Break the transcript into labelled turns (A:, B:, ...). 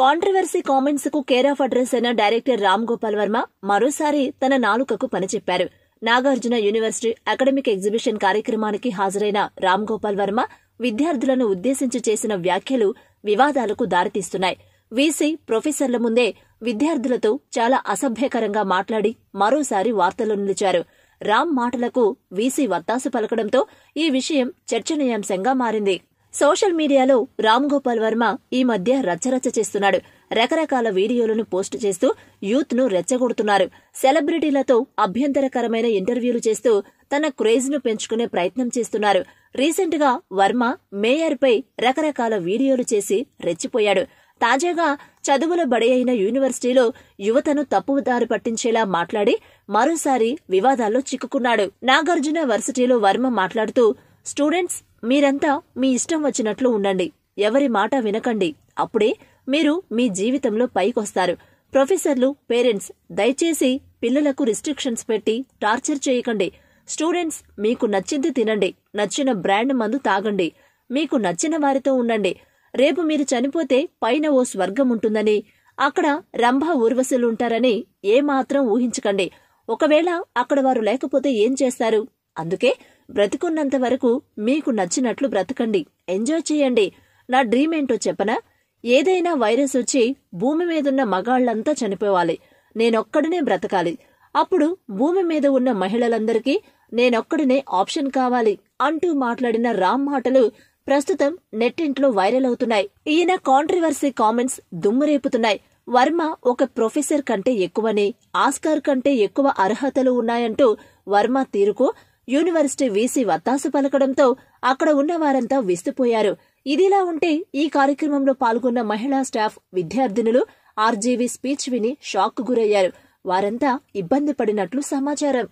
A: controversy comments కు care of address అయిన director Ram Gopal Varma మరోసారి తన నాలుకకు పనిచెప్పారు నాగార్జున యూనివర్సిటీ అకాడమిక్ ఎగ్జిబిషన్ కార్యక్రమానికి హాజరైన రామ్ గోపాల్ వర్మ విద్యార్థులను ఉద్దేశించి చేసిన వ్యాఖ్యలు వివాదాలకు దారితీస్తున్నాయి వీసీ ప్రొఫెసర్ల ముందే విద్యార్థులతో చాలా అసభ్యకరంగా మాట్లాడి మరోసారి వార్తల్లో నిలిచారు రామ్ మాటలకు వీసీ వత్తాసు పలకడంతో ఈ విషయం చర్చనీయాంశంగా మారింది సోషల్ మీడియాలో రామ్ గోపాల్ వర్మ ఈ మధ్య రచ్చరచ్చ చేస్తున్నాడు రకరకాల వీడియోలను పోస్ట్ చేస్తూ యూత్ ను రెచ్చగొడుతున్నారు సెలబ్రిటీలతో అభ్యంతరకరమైన ఇంటర్వ్యూలు చేస్తూ తన క్రేజ్ ను పెంచుకునే ప్రయత్నం చేస్తున్నారు రీసెంట్ గా వర్మ మేయర్ పై రకరకాల వీడియోలు చేసి రెచ్చిపోయాడు తాజాగా చదువుల బడి అయిన యూనివర్సిటీలో యువతను తప్పుదారి పట్టించేలా మాట్లాడి మరోసారి వివాదాల్లో చిక్కుకున్నాడు నాగార్జున వర్సిటీలో వర్మ మాట్లాడుతూ స్టూడెంట్స్ మీరంతా మీ ఇష్టం వచ్చినట్లు ఉండండి ఎవరి మాట వినకండి అప్పుడే మీరు మీ జీవితంలో పైకొస్తారు ప్రొఫెసర్లు పేరెంట్స్ దయచేసి పిల్లలకు రిస్ట్రిక్షన్స్ పెట్టి టార్చర్ చేయకండి స్టూడెంట్స్ మీకు నచ్చింది తినండి నచ్చిన బ్రాండ్ మందు తాగండి మీకు నచ్చిన వారితో ఉండండి రేపు మీరు చనిపోతే పైన ఓ స్వర్గం ఉంటుందని అక్కడ రంభ ఊర్వశులుంటారని ఏమాత్రం ఊహించకండి ఒకవేళ అక్కడ వారు లేకపోతే ఏం చేస్తారు అందుకే బ్రతుకున్నంత వరకు మీకు నచ్చినట్లు బ్రతకండి ఎంజాయ్ చేయండి నా డ్రీమ్ ఏంటో చెప్పనా ఏదైనా వైరస్ వచ్చి భూమి మీదున్న మగాళ్లంతా చనిపోవాలి నేనొక్కడనే బ్రతకాలి అప్పుడు భూమి మీద ఉన్న మహిళలందరికీ నేనొక్కడనే ఆప్షన్ కావాలి అంటూ మాట్లాడిన రామ్ మాటలు ప్రస్తుతం నెట్టింట్లో వైరల్ అవుతున్నాయి ఈయన కాంట్రవర్సీ కామెంట్స్ దుమ్మురేపుతున్నాయి వర్మ ఒక ప్రొఫెసర్ కంటే ఎక్కువని ఆస్కార్ కంటే ఎక్కువ అర్హతలు ఉన్నాయంటూ వర్మ తీరుకు యూనివర్సిటీ వీసీ వత్తాసు పలకడంతో అక్కడ ఉన్న వారంతా విస్తుపోయారు ఇదిలా ఉంటే ఈ కార్యక్రమంలో పాల్గొన్న మహిళా స్టాఫ్ విద్యార్థినులు ఆర్జీవీ స్పీచ్ విని షాక్ గురయ్యారు వారంతా ఇబ్బంది పడినట్లు సమాచారం